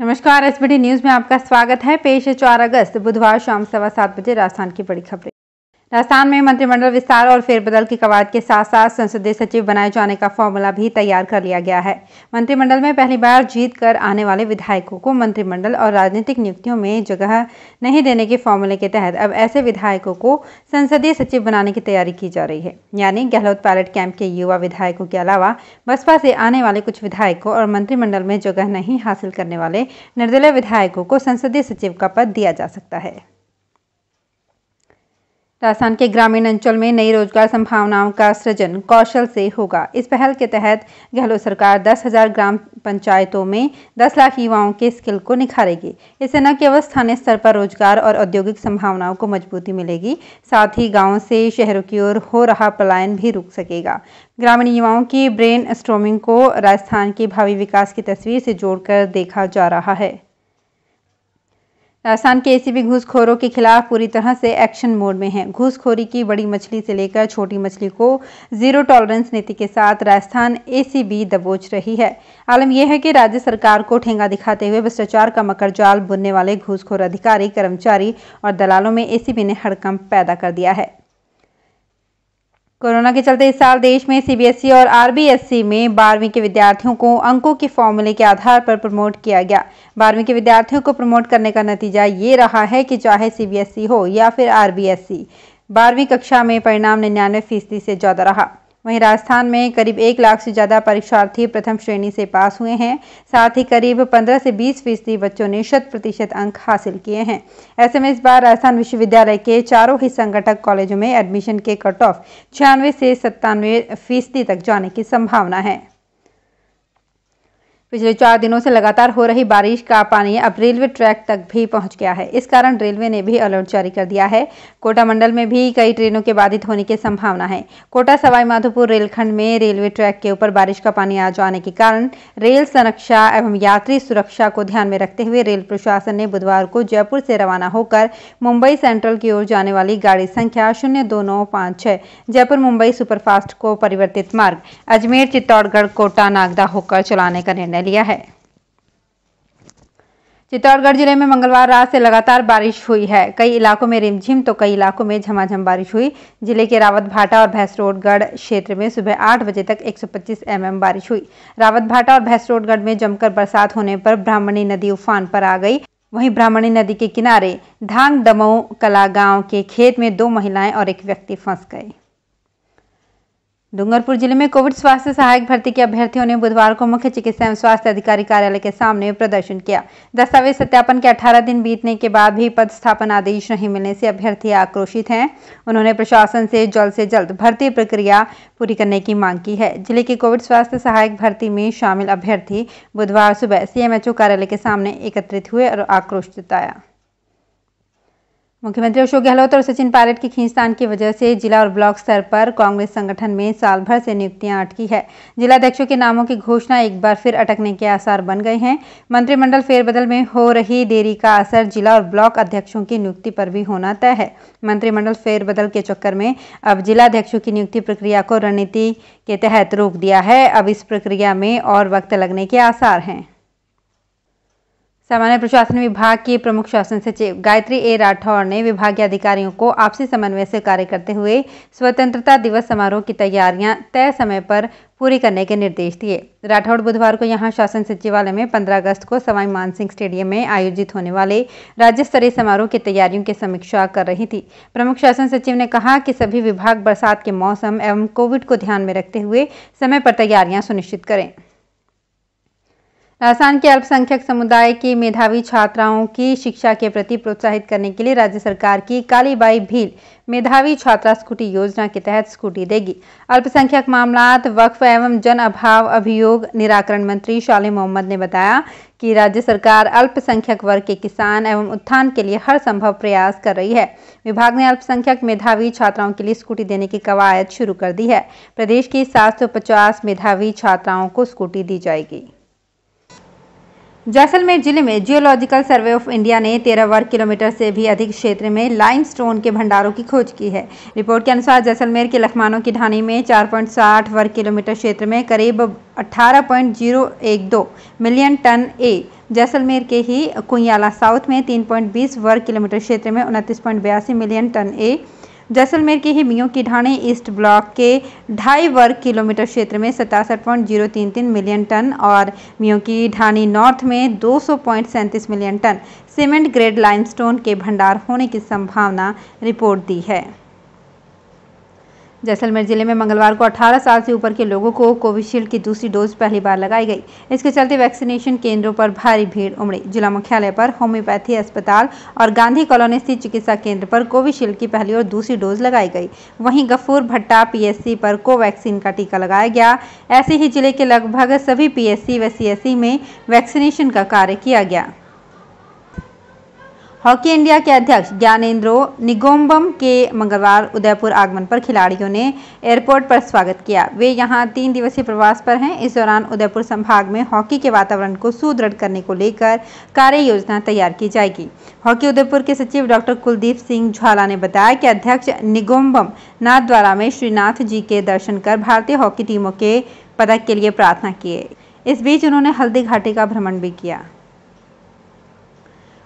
नमस्कार SBT news में आपका स्वागत है पेश है चार अगस्त बुधवार शाम सवा सात बजे राजस्थान की बड़ी खबरें राजस्थान में मंत्रिमंडल विस्तार और फेरबदल की कवायद के साथ साथ संसदीय सचिव बनाए जाने का फॉर्मूला भी तैयार कर लिया गया है मंत्रिमंडल में पहली बार जीत कर आने वाले विधायकों को मंत्रिमंडल और राजनीतिक नियुक्तियों में जगह नहीं देने के फॉर्मूले के तहत अब ऐसे विधायकों को संसदीय सचिव बनाने की तैयारी की जा रही है यानी गहलोत पायलट कैंप के युवा विधायकों के अलावा बसपा से आने वाले कुछ विधायकों और मंत्रिमंडल में जगह नहीं हासिल करने वाले निर्दलीय विधायकों को संसदीय सचिव का पद दिया जा सकता है राजस्थान के ग्रामीण अंचल में नई रोजगार संभावनाओं का सृजन कौशल से होगा इस पहल के तहत गहलोत सरकार 10,000 ग्राम पंचायतों में 10 लाख युवाओं के स्किल को निखारेगी इससे न केवल स्थानीय स्तर पर रोजगार और औद्योगिक संभावनाओं को मजबूती मिलेगी साथ ही गाँव से शहरों की ओर हो रहा पलायन भी रुक सकेगा ग्रामीण युवाओं की ब्रेन स्ट्रोमिंग को राजस्थान के भावी विकास की तस्वीर से जोड़कर देखा जा रहा है राजस्थान के एसीबी घूसखोरों के खिलाफ पूरी तरह से एक्शन मोड में है घूसखोरी की बड़ी मछली से लेकर छोटी मछली को जीरो टॉलरेंस नीति के साथ राजस्थान एसीबी दबोच रही है आलम यह है कि राज्य सरकार को ठेंगा दिखाते हुए भ्रष्टाचार का मकर जाल बुनने वाले घूसखोर अधिकारी कर्मचारी और दलालों में एसीबी ने हड़कंप पैदा कर दिया है कोरोना के चलते इस साल देश में सीबीएसई e और आरबीएसई e में बारहवीं के विद्यार्थियों को अंकों के फॉर्मूले के आधार पर प्रमोट किया गया बारहवीं के विद्यार्थियों को प्रमोट करने का नतीजा ये रहा है कि चाहे सीबीएसई e हो या फिर आरबीएसई बारहवीं कक्षा में परिणाम निन्यानवे फीसदी से ज़्यादा रहा वहीं राजस्थान में करीब एक लाख से ज़्यादा परीक्षार्थी प्रथम श्रेणी से पास हुए हैं साथ ही करीब 15 से 20 फीसदी बच्चों ने शत प्रतिशत अंक हासिल किए हैं ऐसे में इस बार राजस्थान विश्वविद्यालय के चारों ही संगठक कॉलेजों में एडमिशन के कट ऑफ छियानवे से सत्तानवे फीसदी तक जाने की संभावना है पिछले चार दिनों से लगातार हो रही बारिश का पानी अब रेलवे ट्रैक तक भी पहुंच गया है इस कारण रेलवे ने भी अलर्ट जारी कर दिया है कोटा मंडल में भी कई ट्रेनों के बाधित होने की संभावना है कोटा सवाई माधोपुर रेलखंड में रेलवे ट्रैक के ऊपर बारिश का पानी आ जाने के कारण रेल संरक्षा एवं यात्री सुरक्षा को ध्यान में रखते हुए रेल प्रशासन ने बुधवार को जयपुर से रवाना होकर मुंबई सेंट्रल की ओर जाने वाली गाड़ी संख्या शून्य दो नौ छः जयपुर मुंबई सुपरफास्ट को परिवर्तित मार्ग अजमेर चित्तौड़गढ़ कोटा नागदा होकर चलाने का निर्णय निर्णय लिया है चित्तौड़गढ़ जिले में मंगलवार रात से लगातार बारिश हुई है कई इलाकों में रिमझिम तो कई इलाकों में झमाझम बारिश हुई जिले के रावत भाटा और भैंसरोडगढ़ क्षेत्र में सुबह आठ बजे तक 125 एमएम बारिश हुई रावत भाटा और भैंसरोडगढ़ में जमकर बरसात होने पर ब्राह्मणी नदी उफान पर आ गई वहीं ब्राह्मणी नदी के किनारे धांग दमो कला गांव के खेत में दो महिलाएं और एक व्यक्ति फंस गए डूंगरपुर जिले में कोविड स्वास्थ्य सहायक भर्ती के अभ्यर्थियों ने बुधवार को मुख्य चिकित्सा एवं स्वास्थ्य अधिकारी कार्यालय के सामने प्रदर्शन किया दस्तावेज सत्यापन के 18 दिन बीतने के बाद भी पद स्थापन आदेश नहीं मिलने से अभ्यर्थी आक्रोशित हैं उन्होंने प्रशासन से जल्द से जल्द भर्ती प्रक्रिया पूरी करने की मांग की है जिले की कोविड स्वास्थ्य सहायक भर्ती में शामिल अभ्यर्थी बुधवार सुबह सीएमएचओ कार्यालय के सामने एकत्रित हुए और आक्रोश जताया मुख्यमंत्री अशोक गहलोत और सचिन पायलट की खींचतान की वजह से जिला और ब्लॉक स्तर पर कांग्रेस संगठन में साल भर से नियुक्तियां अटकी है जिलाध्यक्षों के नामों की घोषणा एक बार फिर अटकने के आसार बन गए हैं मंत्रिमंडल फेरबदल में हो रही देरी का असर जिला और ब्लॉक अध्यक्षों की नियुक्ति पर भी होना तय है मंत्रिमंडल फेरबदल के चक्कर में अब जिलाध्यक्षों की नियुक्ति प्रक्रिया को रणनीति के तहत रोक दिया है अब इस प्रक्रिया में और वक्त लगने के आसार हैं सामान्य प्रशासन विभाग की प्रमुख शासन सचिव गायत्री ए राठौर ने विभागीय अधिकारियों को आपसी समन्वय से कार्य करते हुए स्वतंत्रता दिवस समारोह की तैयारियां तय समय पर पूरी करने के निर्देश दिए राठौड़ बुधवार को यहां शासन सचिवालय में 15 अगस्त को सवाई मानसिंह स्टेडियम में आयोजित होने वाले राज्य स्तरीय समारोह की तैयारियों की समीक्षा कर रही थी प्रमुख शासन सचिव ने कहा कि सभी विभाग बरसात के मौसम एवं कोविड को ध्यान में रखते हुए समय पर तैयारियां सुनिश्चित करें राजस्थान के अल्पसंख्यक समुदाय की मेधावी छात्राओं की शिक्षा के प्रति प्रोत्साहित करने के लिए राज्य सरकार की कालीबाई भील मेधावी छात्रा स्कूटी योजना के तहत स्कूटी देगी अल्पसंख्यक मामलात वक्फ एवं जन अभाव अभियोग निराकरण मंत्री शाले मोहम्मद ने बताया कि राज्य सरकार अल्पसंख्यक वर्ग के किसान एवं उत्थान के लिए हर संभव प्रयास कर रही है विभाग ने अल्पसंख्यक मेधावी छात्राओं के लिए स्कूटी देने की कवायद शुरू कर दी है प्रदेश की सात मेधावी छात्राओं को स्कूटी दी जाएगी जैसलमेर जिले में जियोलॉजिकल सर्वे ऑफ इंडिया ने 13 वर्ग किलोमीटर से भी अधिक क्षेत्र में लाइमस्टोन के भंडारों की खोज की है रिपोर्ट के अनुसार जैसलमेर के लखमानों की ढाणी में 4.60 वर्ग किलोमीटर क्षेत्र में करीब 18.012 मिलियन टन ए जैसलमेर के ही कुयाला साउथ में 3.20 वर्ग किलोमीटर क्षेत्र में उनतीस मिलियन टन ए जैसलमेर के ही मियों की ढाणे ईस्ट ब्लॉक के ढाई वर्ग किलोमीटर क्षेत्र में सतासठ पॉइंट जीरो तीन तीन मिलियन टन और मियों की ढाणी नॉर्थ में दो सौ पॉइंट सैंतीस million ton cement grade limestone के भंडार होने की संभावना रिपोर्ट दी है जैसलमेर जिले में मंगलवार को 18 साल से ऊपर के लोगों को कोविशील्ड की दूसरी डोज पहली बार लगाई गई इसके चलते वैक्सीनेशन केंद्रों पर भारी भीड़ उमड़ी जिला मुख्यालय पर होम्योपैथी अस्पताल और गांधी कॉलोनी स्थित चिकित्सा केंद्र पर कोविशील्ड की पहली और दूसरी डोज लगाई गई वहीं गफूर भट्टा पीएससी पर कोवैक्सीन का टीका लगाया गया ऐसे ही जिले के लगभग सभी पी व सी में वैक्सीनेशन का कार्य किया गया हॉकी इंडिया के अध्यक्ष ज्ञानेन्द्रो निगोम्बम के मंगलवार उदयपुर आगमन पर खिलाड़ियों ने एयरपोर्ट पर स्वागत किया वे यहां तीन दिवसीय प्रवास पर हैं इस दौरान उदयपुर संभाग में हॉकी के वातावरण को सुदृढ़ करने को लेकर कार्य योजना तैयार की जाएगी हॉकी उदयपुर के सचिव डॉक्टर कुलदीप सिंह झाला ने बताया कि अध्यक्ष निगोम्बम नाथद्वारा में श्रीनाथ जी के दर्शन कर भारतीय हॉकी टीमों के पदक के लिए प्रार्थना किए इस बीच उन्होंने हल्दी घाटी का भ्रमण भी किया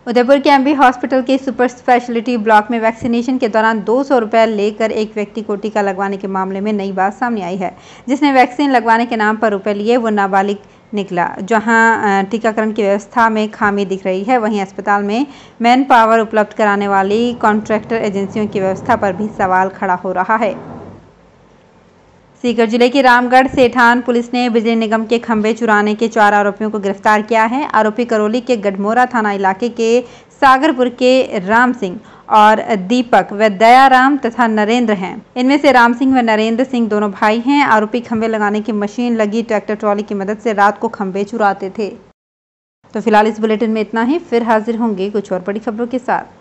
उदयपुर के एमबी हॉस्पिटल के सुपर स्पेशलिटी ब्लॉक में वैक्सीनेशन के दौरान दो सौ रुपये लेकर एक व्यक्ति को टीका लगवाने के मामले में नई बात सामने आई है जिसने वैक्सीन लगवाने के नाम पर रुपए लिए वो नाबालिग निकला जहां टीकाकरण की व्यवस्था में खामी दिख रही है वहीं अस्पताल में मैन पावर उपलब्ध कराने वाली कॉन्ट्रैक्टर एजेंसियों की व्यवस्था पर भी सवाल खड़ा हो रहा है सीकर जिले के रामगढ़ सेठान पुलिस ने बिजली निगम के खंभे चुराने के चार आरोपियों को गिरफ्तार किया है आरोपी करौली के गढ़मोरा थाना इलाके के सागरपुर के राम सिंह और दीपक व दयाराम तथा नरेंद्र हैं इनमें से राम सिंह व नरेंद्र सिंह दोनों भाई हैं आरोपी खंबे लगाने की मशीन लगी ट्रैक्टर ट्रॉली की मदद से रात को खंबे चुराते थे तो फिलहाल इस बुलेटिन में इतना ही फिर हाजिर होंगे कुछ और बड़ी खबरों के साथ